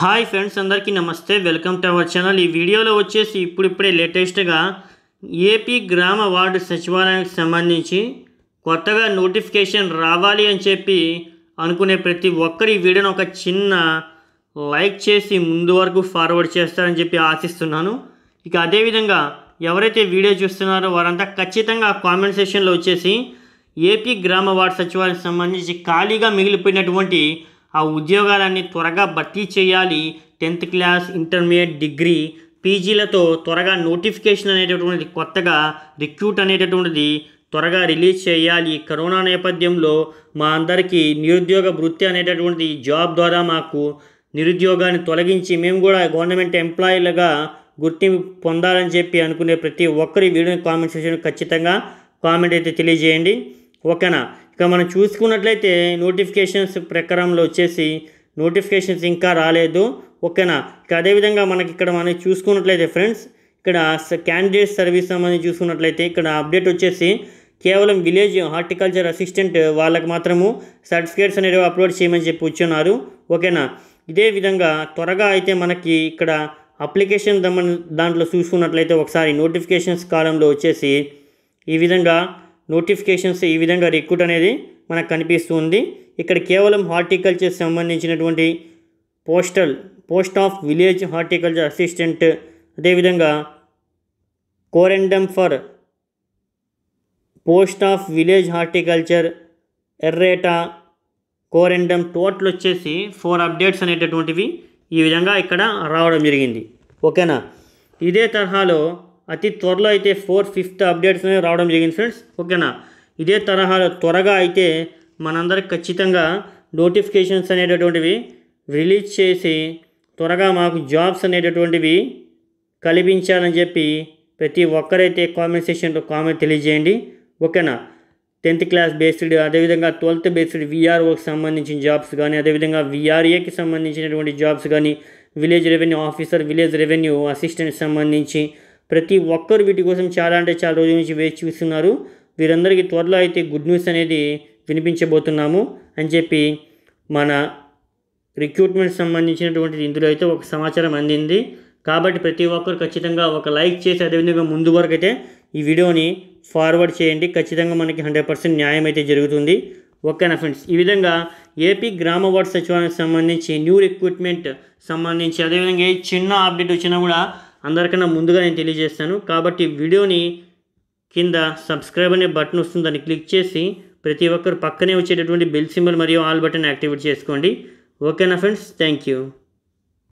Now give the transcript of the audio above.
hi friends అందరికీ నమస్తే welcome to our channel ఈ వీడియోలో వచ్చేసి ఇప్పుడిప్పుడే లేటెస్ట్గా ఏపీ గ్రామ వార్డు సచివాలయానికి సంబంధించి కొత్తగా నోటిఫికేషన్ రావాలి అని చెప్పి అనుకునే ప్రతి ఒక్కరి వీడియోని ఒక చిన్న లైక్ చేసి ముందు వరకు ఫార్వర్డ్ చేస్తారని చెప్పి ఆశిస్తున్నాను ఇక అదేవిధంగా ఎవరైతే వీడియో చూస్తున్నారో వారంతా ఖచ్చితంగా కామెంట్ సెక్షన్లో వచ్చేసి ఏపీ గ్రామ వార్డు సచివాలయానికి సంబంధించి ఖాళీగా మిగిలిపోయినటువంటి ఆ ఉద్యోగాలన్నీ త్వరగా భర్తీ చేయాలి టెన్త్ క్లాస్ ఇంటర్మీడియట్ డిగ్రీ పీజీలతో త్వరగా నోటిఫికేషన్ అనేటటువంటిది కొత్తగా రిక్రూట్ అనేటటువంటిది త్వరగా రిలీజ్ చేయాలి కరోనా నేపథ్యంలో మా అందరికీ నిరుద్యోగ వృత్తి అనేటటువంటిది జాబ్ ద్వారా మాకు నిరుద్యోగాన్ని తొలగించి మేము కూడా గవర్నమెంట్ ఎంప్లాయీలుగా గుర్తింపు పొందాలని చెప్పి అనుకునే ప్రతి ఒక్కరి వీడియోని కామెంట్ సెక్షన్ ఖచ్చితంగా కామెంట్ అయితే తెలియజేయండి ఓకేనా ఇక మనం చూసుకున్నట్లయితే నోటిఫికేషన్స్ ప్రకారంలో వచ్చేసి నోటిఫికేషన్స్ ఇంకా రాలేదు ఓకేనా ఇక అదేవిధంగా మనకి ఇక్కడ మనం చూసుకున్నట్లయితే ఫ్రెండ్స్ ఇక్కడ క్యాండిడేట్ సర్వీస్ సంబంధించి చూసుకున్నట్లయితే ఇక్కడ అప్డేట్ వచ్చేసి కేవలం విలేజ్ హార్టికల్చర్ అసిస్టెంట్ వాళ్ళకి మాత్రము సర్టిఫికేట్స్ అనేవి అప్లోడ్ చేయమని చెప్పి వచ్చున్నారు ఓకేనా ఇదే విధంగా త్వరగా అయితే మనకి ఇక్కడ అప్లికేషన్ దాంట్లో చూసుకున్నట్లయితే ఒకసారి నోటిఫికేషన్స్ కాలంలో వచ్చేసి ఈ విధంగా నోటిఫికేషన్స్ ఈ విధంగా రిక్రూట్ అనేది మనకు కనిపిస్తుంది ఇక్కడ కేవలం హార్టికల్చర్ సంబంధించినటువంటి postal post of village horticulture assistant అదేవిధంగా corrigendum for post of village horticulture errata corrigendum total వచ్చేసి ఫోర్ అప్డేట్స్ అనేటటువంటివి ఈ విధంగా ఇక్కడ రావడం జరిగింది ఓకేనా ఇదే తరహాలో అతి త్వరలో అయితే ఫోర్ ఫిఫ్త్ అప్డేట్స్ రావడం జరిగింది ఫ్రెండ్స్ ఓకేనా ఇదే తరహాలో త్వరగా అయితే మనందరికి ఖచ్చితంగా నోటిఫికేషన్స్ అనేటటువంటివి రిలీజ్ చేసి త్వరగా మాకు జాబ్స్ అనేటటువంటివి కల్పించాలని చెప్పి ప్రతి ఒక్కరైతే కామెంట్ సెక్షన్లో కామెంట్ తెలియజేయండి ఓకేనా టెన్త్ క్లాస్ బేస్డ్ అదేవిధంగా ట్వెల్త్ బేస్డ్ విఆర్ఓకి సంబంధించిన జాబ్స్ కానీ అదేవిధంగా విఆర్ఏకి సంబంధించినటువంటి జాబ్స్ కానీ village revenue officer village revenue assistant సంబంధించి ప్రతి ఒక్కరు వీటి కోసం చాలా అంటే చాలా రోజుల నుంచి వేచి చూస్తున్నారు వీరందరికీ త్వరలో అయితే గుడ్ న్యూస్ అనేది వినిపించబోతున్నాము అని చెప్పి మన రిక్రూట్మెంట్ సంబంధించినటువంటి ఇందులో అయితే ఒక సమాచారం అందింది కాబట్టి ప్రతి ఒక్కరు ఖచ్చితంగా ఒక లైక్ చేసి అదేవిధంగా ముందు వరకు అయితే ఈ వీడియోని ఫార్వర్డ్ చేయండి ఖచ్చితంగా మనకి హండ్రెడ్ పర్సెంట్ న్యాయం అయితే జరుగుతుంది ఓకేనా ఫ్రెండ్స్ ఈ విధంగా ఏపీ గ్రామ వార్డ్ సచివాలయానికి సంబంధించి న్యూ రిక్రూట్మెంట్ సంబంధించి అదేవిధంగా చిన్న అప్డేట్ వచ్చినా కూడా అందరికన్నా ముందుగా నేను తెలియజేస్తాను కాబట్టి వీడియోని కింద సబ్స్క్రైబ్ అనే బటన్ వస్తుందని క్లిక్ చేసి ప్రతి ఒక్కరు పక్కనే వచ్చేటటువంటి బెల్ సింబల్ మరియు ఆల్ బటన్ యాక్టివేట్ చేసుకోండి ఓకేనా ఫ్రెండ్స్ థ్యాంక్ యూ